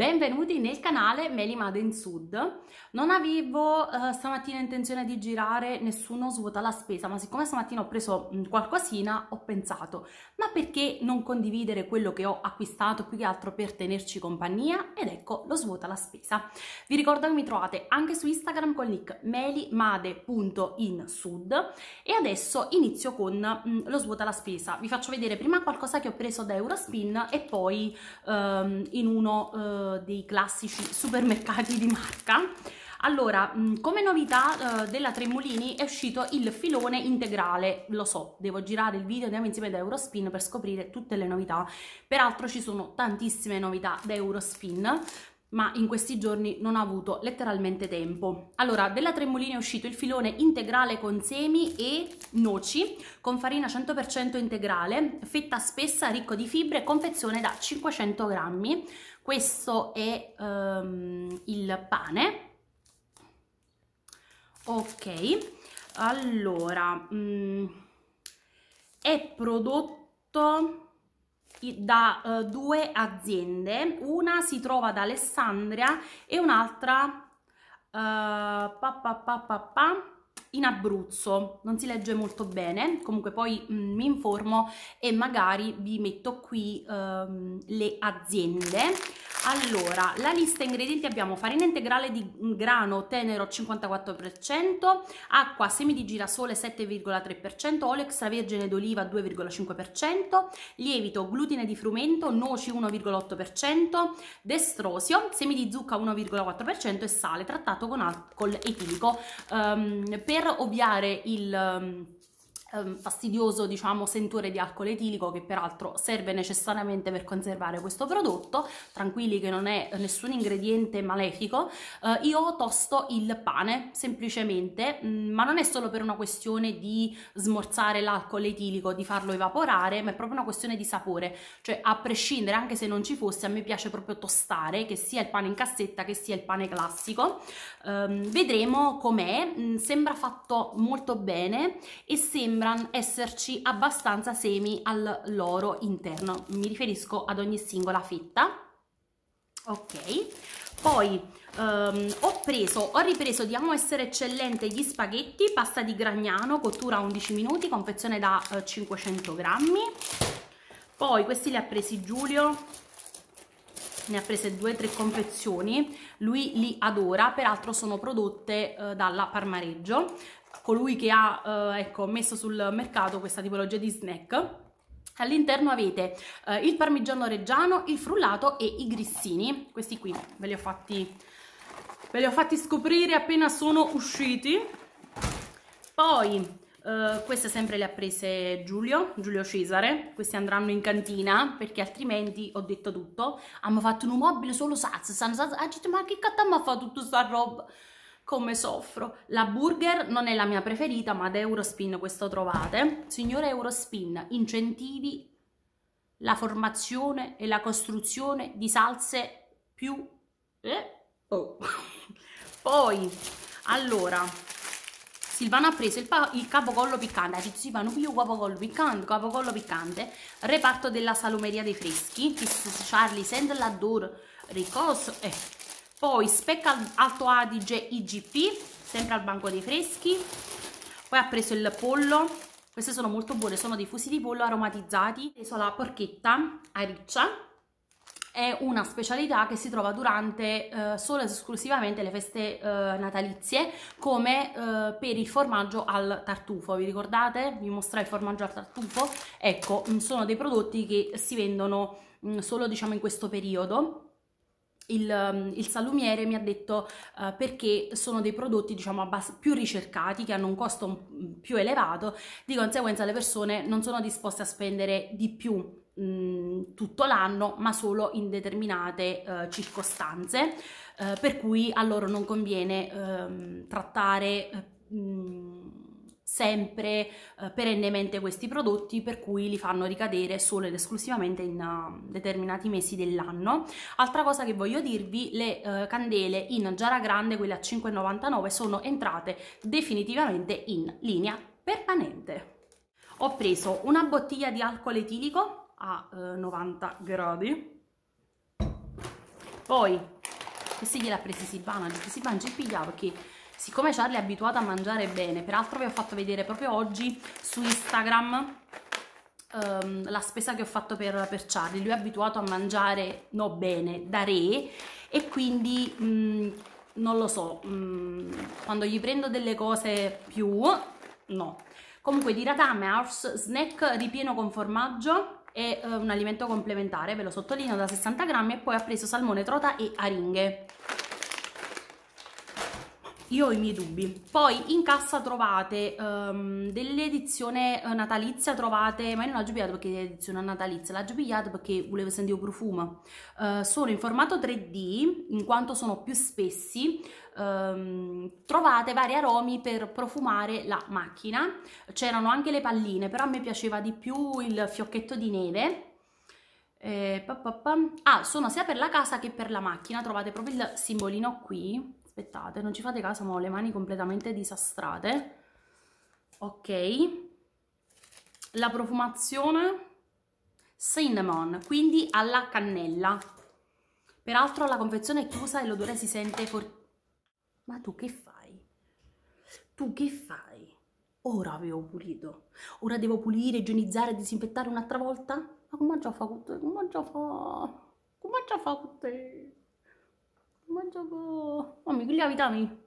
Benvenuti nel canale Melimade in Sud. Non avevo eh, stamattina intenzione di girare nessuno svuota la spesa, ma siccome stamattina ho preso mm, qualcosina, ho pensato, ma perché non condividere quello che ho acquistato più che altro per tenerci compagnia? Ed ecco lo svuota la spesa. Vi ricordo che mi trovate anche su Instagram con il nick melimade.insud e adesso inizio con mh, mm, lo svuota la spesa. Vi faccio vedere prima qualcosa che ho preso da Eurospin e poi ehm, in uno... Eh, eh, dei classici supermercati di marca. Allora, come novità eh, della Tremolini è uscito il filone integrale, lo so, devo girare il video, andiamo insieme ad Eurospin per scoprire tutte le novità, peraltro ci sono tantissime novità da Eurospin, ma in questi giorni non ho avuto letteralmente tempo. Allora, della Tremolina è uscito il filone integrale con semi e noci, con farina 100% integrale, fetta spessa, ricco di fibre, confezione da 500 grammi. Questo è um, il pane. Ok, allora, um, è prodotto da uh, due aziende, una si trova ad Alessandria e un'altra uh, pa, pa, pa, in Abruzzo, non si legge molto bene, comunque poi mh, mm, mi informo e magari vi metto qui uh, le aziende. Allora, la lista ingredienti abbiamo farina integrale di grano tenero 54%, acqua, semi di girasole 7,3%, olio extravergine d'oliva 2,5%, lievito, glutine di frumento, noci 1,8%, destrosio, semi di zucca 1,4% e sale trattato con alcol etilico. Um, ehm, per ovviare il... Um, Ehm, fastidioso diciamo sentore di alcol etilico che peraltro serve necessariamente per conservare questo prodotto tranquilli che non è nessun ingrediente malefico eh, io tosto il pane semplicemente mh, mm, ma non è solo per una questione di smorzare l'alcol etilico di farlo evaporare ma è proprio una questione di sapore cioè a prescindere anche se non ci fosse a me piace proprio tostare che sia il pane in cassetta che sia il pane classico ehm, vedremo com'è mm, sembra fatto molto bene e sembra sembrano esserci abbastanza semi al loro interno, mi riferisco ad ogni singola fetta. Ok, poi ehm, ho preso, ho ripreso di Amo Essere Eccellente gli spaghetti, pasta di Gragnano, cottura 11 minuti, confezione da eh, 500 grammi. Poi questi li ha presi Giulio, ne ha prese due o tre confezioni, lui li adora, peraltro sono prodotte eh, dalla Parmareggio, colui che ha eh, ecco, messo sul mercato questa tipologia di snack. All'interno avete eh, il parmigiano reggiano, il frullato e i grissini, questi qui ve li ho fatti, li ho fatti scoprire appena sono usciti. Poi Uh, queste sempre le ha prese Giulio, Giulio Cesare, questi andranno in cantina perché altrimenti ho detto tutto, hanno fatto un mobile solo saz, sanno saz, ha ah, detto ma che cazzo mi ha fatto tutta sta roba? come soffro. La burger non è la mia preferita, ma ad Eurospin questo trovate. Signore Eurospin, incentivi la formazione e la costruzione di salse più... Eh? Oh. Poi, allora, Silvana ha preso il, il capocollo piccante, ha detto Silvano più capocollo piccante, capocollo piccante, reparto della salumeria dei freschi, Charlie, Sandal, Adore, Ricoso, eh, poi Spec Alto Adige IGP, sempre al Banco dei Freschi, poi ha preso il pollo, queste sono molto buone, sono dei fusi di pollo aromatizzati, ho preso la porchetta a riccia, è una specialità che si trova durante eh, solo ed esclusivamente le feste eh, natalizie come eh, per il formaggio al tartufo vi ricordate? vi mostrai il formaggio al tartufo? ecco mm, sono dei prodotti che si vendono mh, mm, solo diciamo in questo periodo il, um, il, salumiere mi ha detto uh, perché sono dei prodotti diciamo più ricercati che hanno un costo mm, più elevato di conseguenza le persone non sono disposte a spendere di più mh, mm, tutto l'anno ma solo in determinate uh, circostanze uh, per cui a loro non conviene ehm, trattare mh, mm, sempre eh, perennemente questi prodotti per cui li fanno ricadere solo ed esclusivamente in uh, determinati mesi dell'anno. Altra cosa che voglio dirvi, le uh, candele in giara grande, quelle a 5,99 sono entrate definitivamente in linea permanente. Ho preso una bottiglia di alcol etilico a uh, eh, 90 gradi, poi questi gliel'ha presi Silvana, Silvana ci pigliava perché siccome Charlie è abituata a mangiare bene, peraltro vi ho fatto vedere proprio oggi su Instagram um, la spesa che ho fatto per, per, Charlie, lui è abituato a mangiare no bene, da re e quindi mh, mm, non lo so, mh, mm, quando gli prendo delle cose più, no. Comunque di Ratame House, snack ripieno con formaggio, è eh, un alimento complementare, ve lo sottolineo, da 60 grammi e poi ha preso salmone, trota e aringhe io ho i miei dubbi. Poi in cassa trovate um, ehm, dell'edizione eh, natalizia, trovate, ma io non l'ho pigliata perché è edizione natalizia, l'ho giubilata perché volevo sentire un profumo. Uh, sono in formato 3D, in quanto sono più spessi, um, trovate vari aromi per profumare la macchina. C'erano anche le palline, però a me piaceva di più il fiocchetto di neve. Eh, pa pa pa. Ah, sono sia per la casa che per la macchina, trovate proprio il simbolino qui aspettate, non ci fate caso, ma ho le mani completamente disastrate. Ok. La profumazione cinnamon, quindi alla cannella. Peraltro la confezione è chiusa e l'odore si sente fortissimo. Ma tu che fai? Tu che fai? Ora avevo pulito. Ora devo pulire, igienizzare, disinfettare un'altra volta? Ma come già fa con te? Come già fa? Come già fa con te? mangia oh, mi che li avitami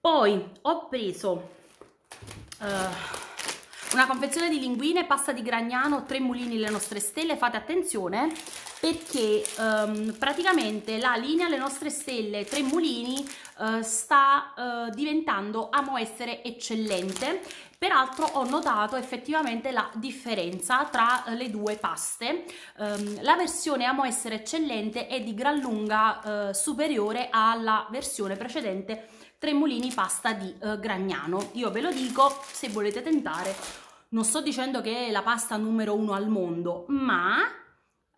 poi ho preso uh, una confezione di linguine pasta di gragnano tre mulini le nostre stelle fate attenzione perché um, praticamente la linea Le nostre stelle Tre Mulini uh, sta uh, diventando, amo essere eccellente Peraltro ho notato effettivamente la differenza tra le due paste. Um, la versione Amo Essere Eccellente è di gran lunga uh, superiore alla versione precedente Tremolini Pasta di uh, Gragnano. Io ve lo dico, se volete tentare, non sto dicendo che è la pasta numero uno al mondo, ma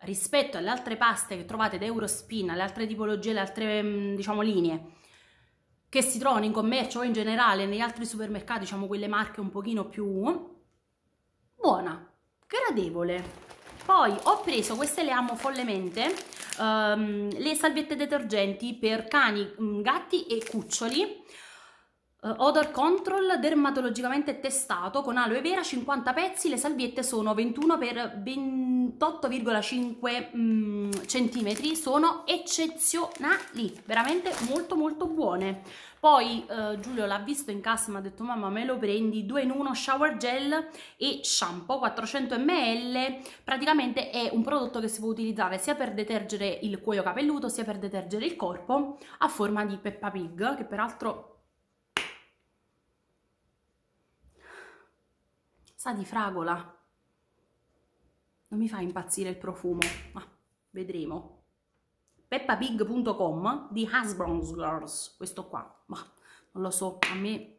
rispetto alle altre paste che trovate da Eurospin, alle altre tipologie, le altre mm, diciamo, linee che si trovano in commercio o in generale negli altri supermercati, diciamo quelle marche un pochino più buona, gradevole. Poi ho preso, queste le amo follemente, um, le salviette detergenti per cani, mm, gatti e cuccioli. Uh, odor Control dermatologicamente testato con aloe vera 50 pezzi, le salviette sono 21 x 20 28,5 cm mm, sono eccezionali, veramente molto molto buone. Poi eh, Giulio l'ha visto in cassa mi ha detto mamma me lo prendi 2 in 1 shower gel e shampoo 400 ml, praticamente è un prodotto che si può utilizzare sia per detergere il cuoio capelluto sia per detergere il corpo a forma di Peppa Pig che peraltro sa di fragola non mi fa impazzire il profumo, ma vedremo. Peppapig.com di Hasbro's Girls, questo qua, ma non lo so, a me...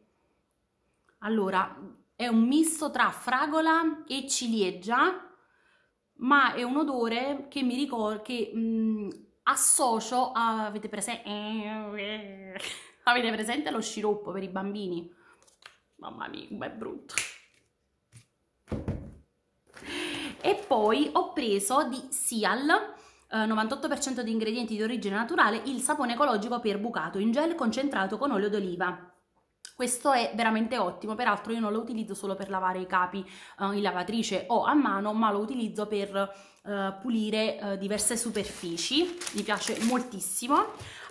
Allora, è un misto tra fragola e ciliegia, ma è un odore che mi ricordo, che mh, mm, associo a... Avete, presente... avete presente lo sciroppo per i bambini? Mamma mia, è brutto. e poi ho preso di Sial 98% eh, di ingredienti di origine naturale, il sapone ecologico per bucato in gel concentrato con olio d'oliva. Questo è veramente ottimo, peraltro io non lo utilizzo solo per lavare i capi eh, in lavatrice o a mano, ma lo utilizzo per eh, pulire eh, diverse superfici, mi piace moltissimo.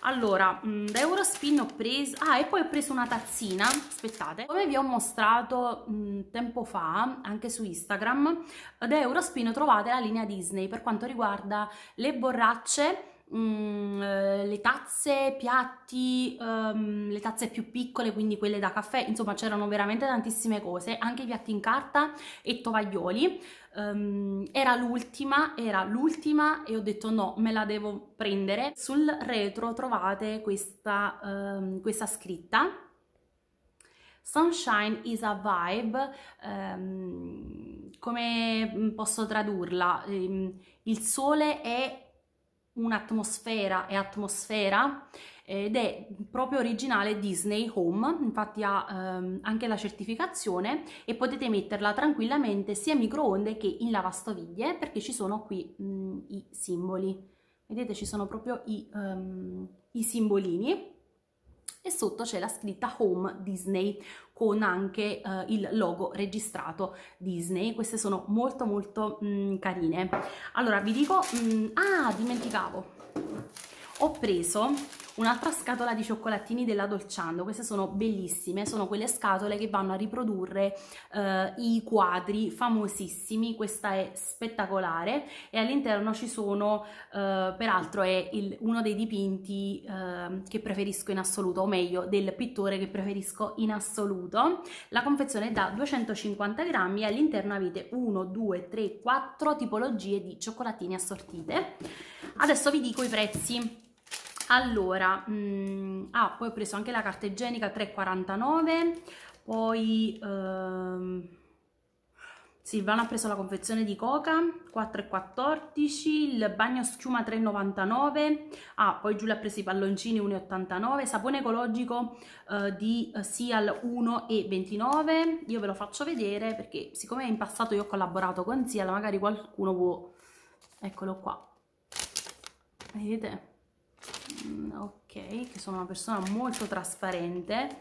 Allora, mm, da Eurospin ho preso... Ah, e poi ho preso una tazzina, aspettate. Come vi ho mostrato mh, mm, tempo fa, anche su Instagram, da Eurospin trovate la linea Disney per quanto riguarda le borracce Mm, eh, le tazze, piatti, um, le tazze più piccole, quindi quelle da caffè, insomma c'erano veramente tantissime cose, anche i piatti in carta e tovaglioli. Um, era l'ultima, era l'ultima e ho detto no, me la devo prendere. Sul retro trovate questa, um, questa scritta. Sunshine is a vibe, come mm, posso tradurla? Il sole è un'atmosfera e atmosfera ed è proprio originale Disney Home, infatti ha ehm, anche la certificazione e potete metterla tranquillamente sia in microonde che in lavastoviglie perché ci sono qui mh, i simboli. Vedete ci sono proprio i, um, i simbolini e sotto c'è la scritta Home Disney con anche eh, il logo registrato Disney. Queste sono molto molto mh, mm, carine. Allora vi dico, mh, mm, ah dimenticavo, ho preso un'altra scatola di cioccolatini della Dolciando, queste sono bellissime, sono quelle scatole che vanno a riprodurre eh, i quadri famosissimi, questa è spettacolare e all'interno ci sono, eh, peraltro è il, uno dei dipinti eh, che preferisco in assoluto, o meglio del pittore che preferisco in assoluto, la confezione è da 250 grammi e all'interno avete 1, 2, 3, 4 tipologie di cioccolatini assortite. Adesso vi dico i prezzi allora mh, mm, ah poi ho preso anche la carta igienica 3,49 poi ehm, Silvana ha preso la confezione di coca 4,14 il bagno schiuma 3,99 ah poi Giulia ha preso i palloncini 1,89 sapone ecologico eh, di eh, Seal 1,29 io ve lo faccio vedere perché siccome in passato io ho collaborato con Seal magari qualcuno può eccolo qua vedete Mm, ok che sono una persona molto trasparente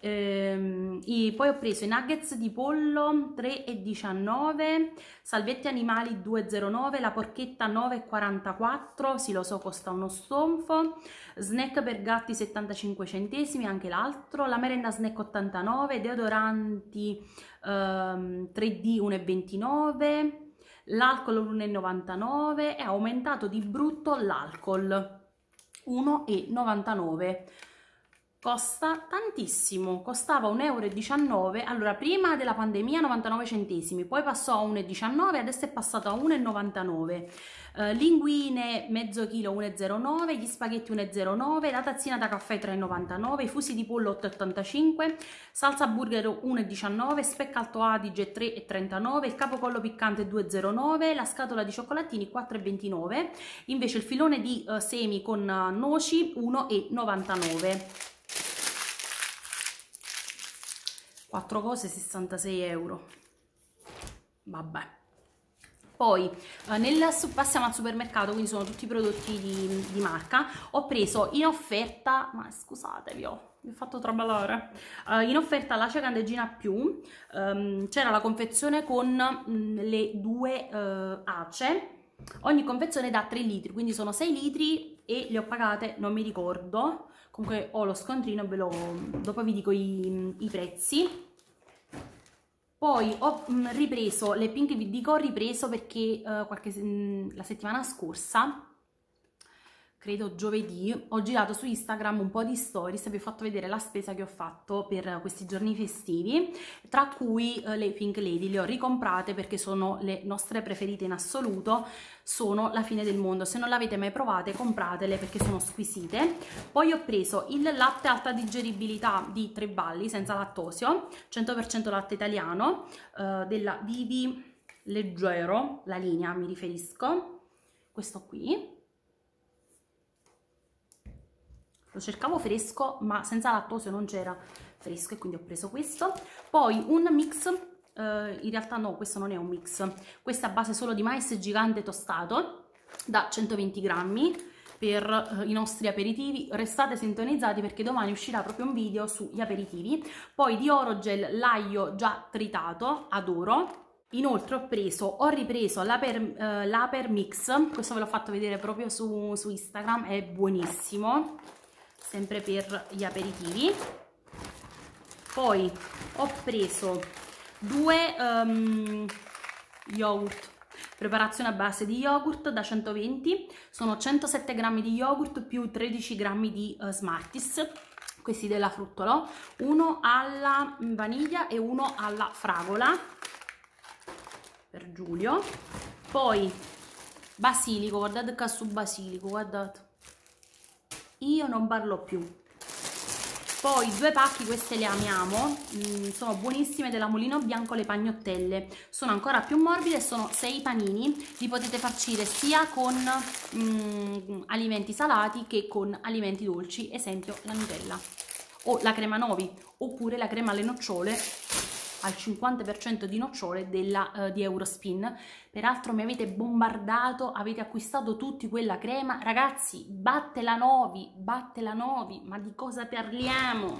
ehm, i, poi ho preso i nuggets di pollo 3,19 salvetti animali 2,09 la porchetta 9,44 sì lo so costa uno stonfo snack per gatti 75 centesimi anche l'altro la merenda snack 89 deodoranti ehm, 3D 1,29 L'alcol 1,99 è aumentato di brutto l'alcol 1,99 costa tantissimo, costava 1,19 euro, allora prima della pandemia 99 centesimi, poi passò a 1,19, adesso è passato a 1,99, uh, eh, linguine mezzo chilo 1,09, gli spaghetti 1,09, la tazzina da caffè 3,99, i fusi di pollo 8,85, salsa burger 1,19, alto adige 3,39, il capocollo piccante 2,09, la scatola di cioccolatini 4,29, invece il filone di uh, semi con uh, noci 1,99. 4 cose 66 euro vabbè poi eh, nel, passiamo al supermercato, quindi sono tutti i prodotti di, di marca. Ho preso in offerta, ma scusatevi, ho oh, mi ho fatto traballare. Uh, eh, in offerta l'ace candeggina più, um, c'era la confezione con um, le due uh, ace, ogni confezione da 3 litri, quindi sono 6 litri e le ho pagate, non mi ricordo, comunque ho lo scontrino, ve lo, dopo vi dico i, i prezzi. Poi ho mm, ripreso, le pink vi dico ho ripreso perché eh, qualche, mm, la settimana scorsa credo giovedì, ho girato su Instagram un po' di stories e vi ho fatto vedere la spesa che ho fatto per questi giorni festivi, tra cui eh, le Pink Lady, le ho ricomprate perché sono le nostre preferite in assoluto, sono la fine del mondo, se non le avete mai provate compratele perché sono squisite. Poi ho preso il latte alta digeribilità di Tre Balli senza lattosio, 100% latte italiano, eh, della Vivi Leggero, la linea mi riferisco, questo qui lo cercavo fresco ma senza lattosio non c'era fresco e quindi ho preso questo poi un mix eh, in realtà no questo non è un mix questa è a base solo di mais gigante tostato da 120 grammi per eh, i nostri aperitivi restate sintonizzati perché domani uscirà proprio un video sugli aperitivi poi di Orogel l'aglio già tritato adoro Inoltre ho preso, ho ripreso l'aper eh, mix, questo ve l'ho fatto vedere proprio su, su Instagram, è buonissimo, sempre per gli aperitivi poi ho preso due um, yogurt preparazione a base di yogurt da 120 sono 107 grammi di yogurt più 13 grammi di uh, smarties questi della fruttolo uno alla vaniglia e uno alla fragola per Giulio poi basilico guardate qua su basilico guardate io non parlo più poi due pacchi, queste le amiamo, mm, sono buonissime della Mulino Bianco le pagnottelle, sono ancora più morbide, sono sei panini, li potete farcire sia con mm, alimenti salati che con alimenti dolci, esempio la Nutella o la crema Novi oppure la crema alle nocciole al 50% di nocciole della, eh, di Eurospin. Peraltro mi avete bombardato, avete acquistato tutti quella crema. Ragazzi, batte la 9, batte la 9, ma di cosa parliamo?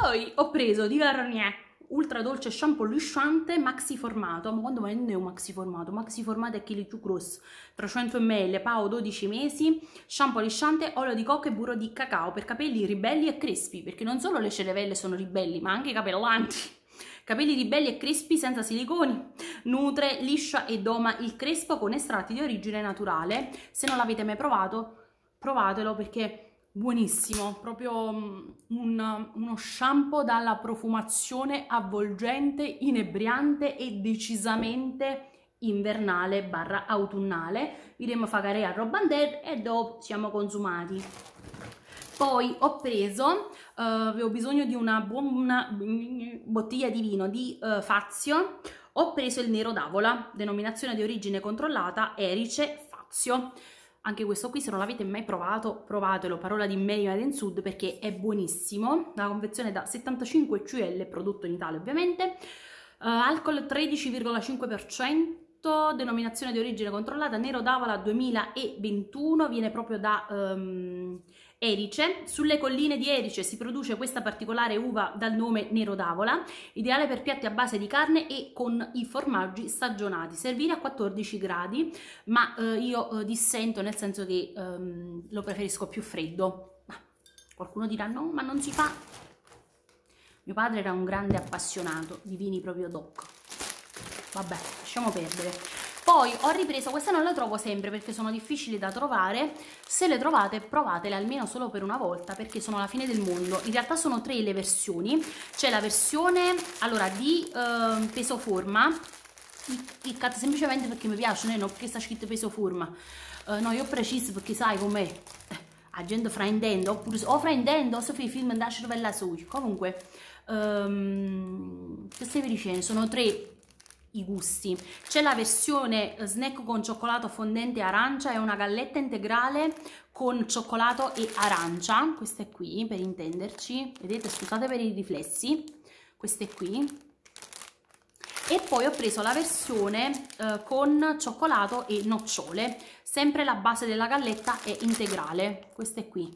Poi ho preso di Garnier ultra dolce shampoo lisciante maxi formato ma quando non è un maxi formato maxi formato è chili più grosso 300 ml pao 12 mesi shampoo lisciante olio di cocco e burro di cacao per capelli ribelli e crespi perché non solo le cerevelle sono ribelli ma anche i capellanti Capelli ribelli e crespi senza siliconi. Nutre, liscia e doma il crespo con estratti di origine naturale. Se non l'avete mai provato, provatelo perché buonissimo, proprio mm, un, uno shampoo dalla profumazione avvolgente, inebriante e decisamente invernale barra autunnale. Iremo a fare a Robander e dopo siamo consumati. Poi ho preso, uh, avevo bisogno di una buona bottiglia di vino di uh, Fazio, ho preso il nero d'avola, denominazione di origine controllata Erice Fazio anche questo qui se non l'avete mai provato provatelo parola di Made in Sud perché è buonissimo la confezione da 75 CL prodotto in Italia ovviamente uh, alcol 13,5% denominazione di origine controllata, Nero d'Avola 2021, viene proprio da um, Erice. Sulle colline di Erice si produce questa particolare uva dal nome Nero d'Avola, ideale per piatti a base di carne e con i formaggi stagionati. Servire a 14 gradi, ma eh, io eh, dissento nel senso che ehm, lo preferisco più freddo. qualcuno dirà no, ma non si fa. Mio padre era un grande appassionato di vini proprio doc. Vabbè, lasciamo perdere. Poi ho ripreso, questa non la trovo sempre perché sono difficili da trovare, se le trovate provatele almeno solo per una volta perché sono la fine del mondo. In realtà sono tre le versioni, c'è la versione allora, di eh, peso forma, il semplicemente perché mi piace, no? perché sta scritto peso forma. Eh, no, io preciso perché sai com'è. Eh, la gente fraintende, oppure o fraintende o se fai film da cervella su Comunque, um, che stai Sono tre i gusti. C'è la versione eh, snack con cioccolato fondente arancia è una galletta integrale con cioccolato e arancia, questa è qui per intenderci, vedete scusate per i riflessi, questa è qui. E poi ho preso la versione eh, con cioccolato e nocciole, sempre la base della galletta è integrale, queste qui,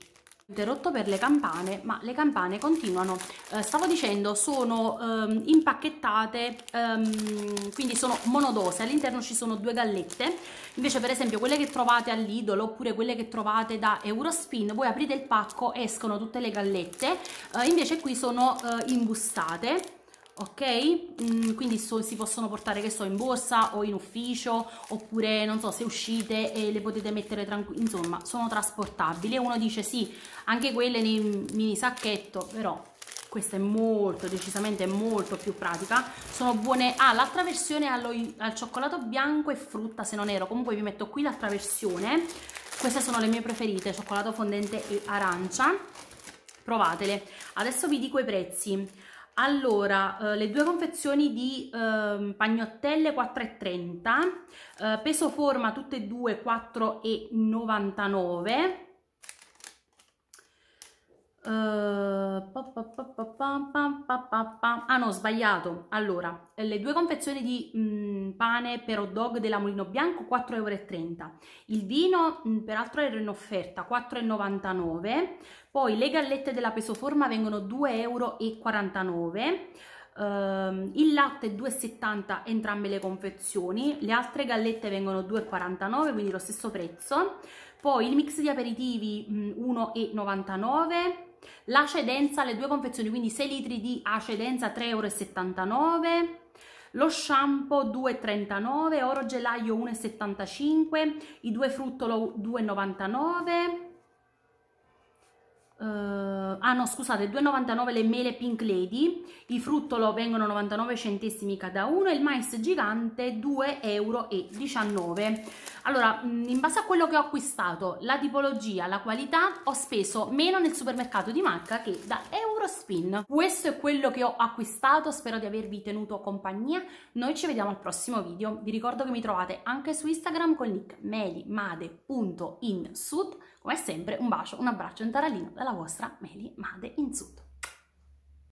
interrotto per le campane ma le campane continuano eh, stavo dicendo sono ehm, impacchettate ehm, quindi sono monodose all'interno ci sono due gallette invece per esempio quelle che trovate all'Idol oppure quelle che trovate da Eurospin voi aprite il pacco escono tutte le gallette eh, invece qui sono eh, imbustate ok? Mm, quindi so, si possono portare, che so, in borsa o in ufficio, oppure, non so, se uscite e le potete mettere tranquille, insomma, sono trasportabili. uno dice, sì, anche quelle nei mini sacchetto, però questa è molto, decisamente molto più pratica. Sono buone, ah, l'altra versione allo, al cioccolato bianco e frutta, se non ero, comunque vi metto qui l'altra versione. Queste sono le mie preferite, cioccolato fondente e arancia. Provatele. Adesso vi dico i prezzi. Allora, eh, le due confezioni di eh, pagnottelle 4,30, eh, peso forma tutte e due 4,99. Eh, ah no, sbagliato. Allora, eh, le due confezioni di mh, mm, pane per hot dog della Mulino Bianco 4,30 euro. Il vino mm, peraltro era in offerta 4,99 euro. Poi le gallette della Pesoforma vengono 2,49 euro. Uh, il latte 2,70 entrambe le confezioni, le altre gallette vengono 2,49 quindi lo stesso prezzo, poi il mix di aperitivi 1,99, la cedenza le due confezioni quindi 6 litri di ace 3,79 euro, lo shampoo 2,39, oro gelaio 1,75, i due fruttolo 2,99. Uh, eh, ah no scusate 2,99 le mele Pink Lady i fruttolo vengono 99 centesimi cada uno e il mais gigante 2,19 euro allora mm, in base a quello che ho acquistato la tipologia la qualità ho speso meno nel supermercato di marca che da euro Eurospin. Questo è quello che ho acquistato, spero di avervi tenuto compagnia. Noi ci vediamo al prossimo video. Vi ricordo che mi trovate anche su Instagram con nick melimade.insud. Come sempre un bacio, un abbraccio, un taralino dalla vostra Meli Made Insud.